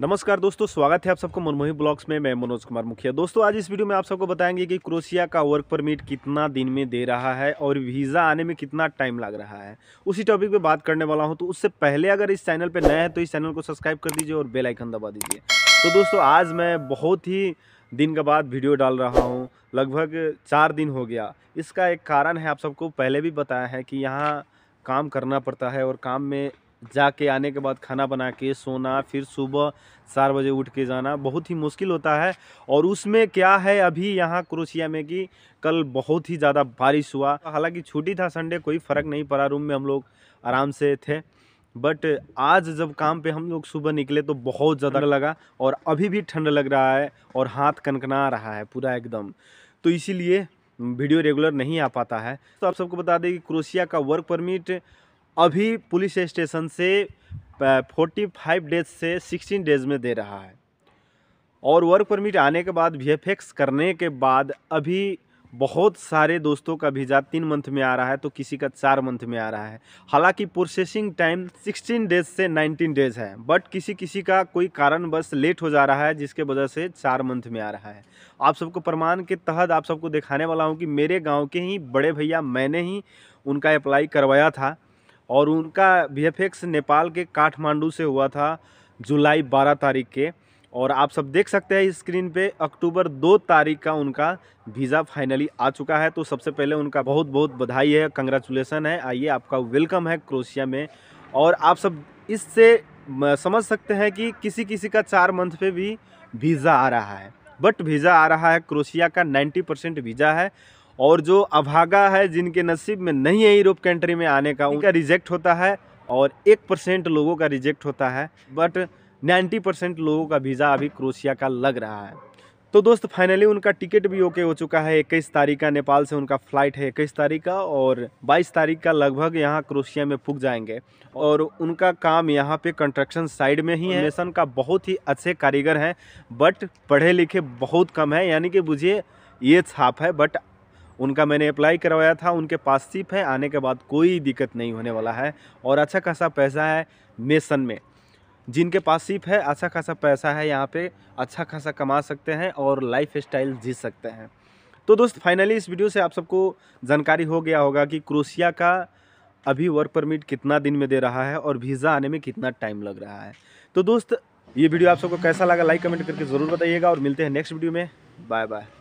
नमस्कार दोस्तों स्वागत है आप सबको मनमोही ब्लॉग्स में मैं मनोज कुमार मुखिया दोस्तों आज इस वीडियो में आप सबको बताएंगे कि क्रोशिया का वर्क परमिट कितना दिन में दे रहा है और वीज़ा आने में कितना टाइम लग रहा है उसी टॉपिक पे बात करने वाला हूं तो उससे पहले अगर इस चैनल पे नया है तो इस चैनल को सब्सक्राइब कर दीजिए और बेलाइकन दबा दीजिए तो दोस्तों आज मैं बहुत ही दिन के बाद वीडियो डाल रहा हूँ लगभग चार दिन हो गया इसका एक कारण है आप सबको पहले भी बताया है कि यहाँ काम करना पड़ता है और काम में जाके आने के बाद खाना बना के सोना फिर सुबह चार बजे उठ के जाना बहुत ही मुश्किल होता है और उसमें क्या है अभी यहाँ क्रोशिया में कि कल बहुत ही ज़्यादा बारिश हुआ हालांकि छुट्टी था संडे कोई फ़र्क नहीं पड़ा रूम में हम लोग आराम से थे बट आज जब काम पे हम लोग सुबह निकले तो बहुत ज़्यादा लगा और अभी भी ठंड लग रहा है और हाथ कनकना रहा है पूरा एकदम तो इसीलिए वीडियो रेगुलर नहीं आ पाता है तो आप सबको बता दें कि क्रोशिया का वर्क परमिट अभी पुलिस स्टेशन से फोर्टी फाइव डेज से सिक्सटीन डेज में दे रहा है और वर्क परमिट आने के बाद वी करने के बाद अभी बहुत सारे दोस्तों का वीज़ा तीन मंथ में आ रहा है तो किसी का चार मंथ में आ रहा है हालांकि प्रोसेसिंग टाइम 16 डेज से 19 डेज है बट किसी किसी का कोई कारण बस लेट हो जा रहा है जिसके वजह से चार मंथ में आ रहा है आप सबको प्रमाण के तहत आप सबको दिखाने वाला हूँ कि मेरे गाँव के ही बड़े भैया मैंने ही उनका अप्लाई करवाया था और उनका वी नेपाल के काठमांडू से हुआ था जुलाई 12 तारीख के और आप सब देख सकते हैं स्क्रीन पे अक्टूबर दो तारीख का उनका वीज़ा फाइनली आ चुका है तो सबसे पहले उनका बहुत बहुत बधाई है कंग्रेचुलेसन है आइए आपका वेलकम है क्रोशिया में और आप सब इससे समझ सकते हैं कि किसी किसी का चार मंथ पे भी वीज़ा आ रहा है बट वीज़ा आ रहा है क्रोशिया का 90 परसेंट वीज़ा है और जो अभागा है जिनके नसीब में नहीं है यूरोप कंट्री में आने का उनका रिजेक्ट होता है और एक परसेंट लोगों का रिजेक्ट होता है बट नाइन्टी परसेंट लोगों का वीज़ा अभी क्रोशिया का लग रहा है तो दोस्त फाइनली उनका टिकट भी ओके हो चुका है इक्कीस तारीख का नेपाल से उनका फ़्लाइट है इक्कीस तारीख का और बाईस तारीख का लगभग यहाँ क्रोशिया में पुग जाएंगे और उनका काम यहाँ पे कंस्ट्रक्शन साइड में ही है नेशन का बहुत ही अच्छे कारीगर हैं बट पढ़े लिखे बहुत कम है यानी कि बुझिए ये छाप है बट उनका मैंने अप्लाई करवाया था उनके पास सिप है आने के बाद कोई दिक्कत नहीं होने वाला है और अच्छा खासा पैसा है मेसन में जिनके पास सिप है अच्छा खासा पैसा है यहाँ पे अच्छा खासा कमा सकते हैं और लाइफ स्टाइल जी सकते हैं तो दोस्त फाइनली इस वीडियो से आप सबको जानकारी हो गया होगा कि क्रोशिया का अभी वर्क परमिट कितना दिन में दे रहा है और वीज़ा आने में कितना टाइम लग रहा है तो दोस्त ये वीडियो आप सबको कैसा लगा लाइक कमेंट करके ज़रूर बताइएगा और मिलते हैं नेक्स्ट वीडियो में बाय बाय